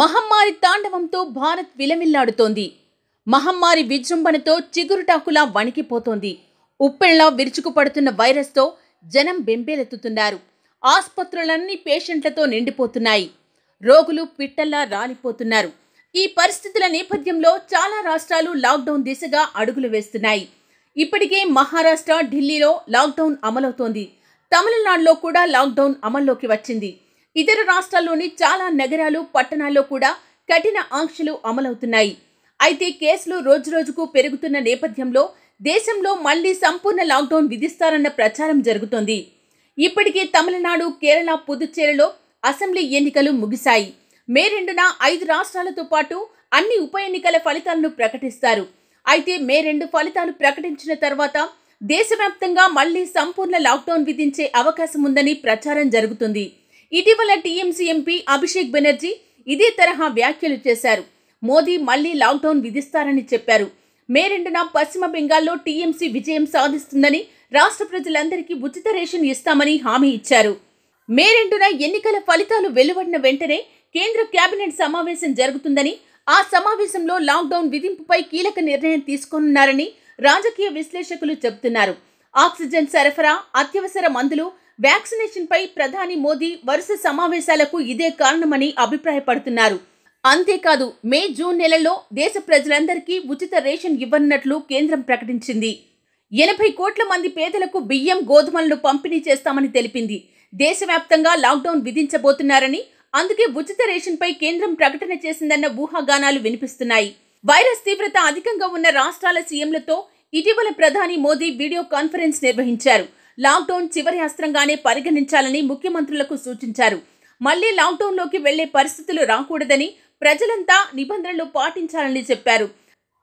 మహమ్మారి తాండవంతో భారత్ విలమిల్లాడుతోంది మహమ్మారి విజృంభణతో చిగురుటాకులా వణికిపోతోంది ఉప్పెళ్లా విరుచుకుపడుతున్న వైరస్తో జనం బెంబేలెత్తుతున్నారు ఆసుపత్రులన్నీ పేషెంట్లతో నిండిపోతున్నాయి రోగులు పిట్టల్లా రాలిపోతున్నారు ఈ పరిస్థితుల నేపథ్యంలో చాలా రాష్ట్రాలు లాక్డౌన్ దిశగా అడుగులు వేస్తున్నాయి ఇప్పటికే మహారాష్ట్ర ఢిల్లీలో లాక్డౌన్ అమలవుతోంది తమిళనాడులో కూడా లాక్డౌన్ అమల్లోకి వచ్చింది ఇతర రాష్ట్రాల్లోని చాలా నగరాలు పట్టణాల్లో కూడా కఠిన ఆంక్షలు అమలవుతున్నాయి అయితే కేసులు రోజురోజుకు పెరుగుతున్న నేపథ్యంలో దేశంలో మళ్లీ సంపూర్ణ లాక్డౌన్ విధిస్తారన్న ప్రచారం జరుగుతోంది ఇప్పటికే తమిళనాడు కేరళ పుదుచ్చేరిలో అసెంబ్లీ ఎన్నికలు ముగిశాయి మే రెండున ఐదు రాష్ట్రాలతో పాటు అన్ని ఉప ఎన్నికల ఫలితాలను ప్రకటిస్తారు అయితే మే రెండు ఫలితాలు ప్రకటించిన తర్వాత దేశవ్యాప్తంగా మళ్లీ సంపూర్ణ లాక్డౌన్ విధించే అవకాశం ఉందని ప్రచారం జరుగుతుంది ఇటీవల టీఎంసీ ఎంపీ అభిషేక్ బెనర్జీ ఇదే తరహా వ్యాఖ్యలు చేశారు మోదీ మళ్లీ లాక్డౌన్ విధిస్తారని చెప్పారు మే రెండున పశ్చిమ బెంగాల్లో టీఎంసీ విజయం సాధిస్తుందని రాష్ట్ర ప్రజలందరికీ ఉచిత రేషన్ ఇస్తామని హామీ ఇచ్చారు మే రెండున ఎన్నికల ఫలితాలు వెలువడిన వెంటనే కేంద్ర కేబినెట్ సమావేశం జరుగుతుందని ఆ సమావేశంలో లాక్డౌన్ విధింపుపై కీలక నిర్ణయం తీసుకోనున్నారని రాజకీయ విశ్లేషకులు చెబుతున్నారు ఆక్సిజన్ సరఫరా అత్యవసర మందులు వ్యాక్సినేషన్పై ప్రధాని మోదీ వరుస సమావేశాలకు ఇదే కారణమని అభిప్రాయపడుతున్నారు అంతేకాదు మే జూన్ నెలలో దేశ ప్రజలందరికీ ఉచిత రేషన్ ఇవ్వనున్నట్లు కేంద్రం ప్రకటించింది ఎనభై కోట్ల మంది పేదలకు బియ్యం గోధుమలను పంపిణీ చేస్తామని తెలిపింది దేశవ్యాప్తంగా లాక్డౌన్ విధించబోతున్నారని అందుకే ఉచిత రేషన్పై కేంద్రం ప్రకటన చేసిందన్న ఊహాగానాలు వినిపిస్తున్నాయి వైరస్ తీవ్రత అధికంగా ఉన్న రాష్ట్రాల సీఎంలతో ఇటీవల ప్రధాని మోదీ వీడియో కాన్ఫరెన్స్ నిర్వహించారు లాక్డౌన్ చివరి అస్త్రంగానే పరిగణించాలని ముఖ్యమంత్రులకు సూచించారు మళ్లీ లాక్డౌన్లోకి వెళ్లే పరిస్థితులు రాకూడదని ప్రజలంతా నిబంధనలు పాటించాలని చెప్పారు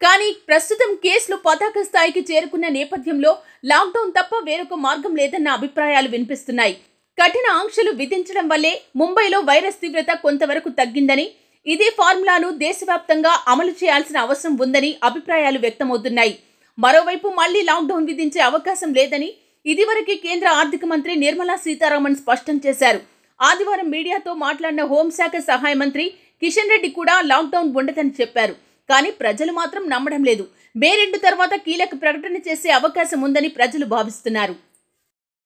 కానీ ప్రస్తుతం కేసులు పతాక స్థాయికి చేరుకున్న నేపథ్యంలో లాక్డౌన్ తప్ప వేరొక మార్గం లేదన్న అభిప్రాయాలు వినిపిస్తున్నాయి కఠిన ఆంక్షలు విధించడం వల్లే ముంబైలో వైరస్ తీవ్రత కొంతవరకు తగ్గిందని ఇదే ఫార్ములాను దేశవ్యాప్తంగా అమలు చేయాల్సిన అవసరం ఉందని అభిప్రాయాలు వ్యక్తమవుతున్నాయి మరోవైపు మళ్లీ లాక్డౌన్ విధించే అవకాశం లేదని ఇదివరకే కేంద్ర ఆర్థిక మంత్రి నిర్మలా సీతారామన్ స్పష్టం చేశారు ఆదివారం మీడియాతో మాట్లాడిన హోంశాఖ సహాయ మంత్రి కిషన్ రెడ్డి కూడా లాక్డౌన్ ఉండదని చెప్పారు కానీ ప్రజలు మాత్రం నమ్మడం లేదు మే రెండు తర్వాత కీలక ప్రకటన చేసే అవకాశం ఉందని ప్రజలు భావిస్తున్నారు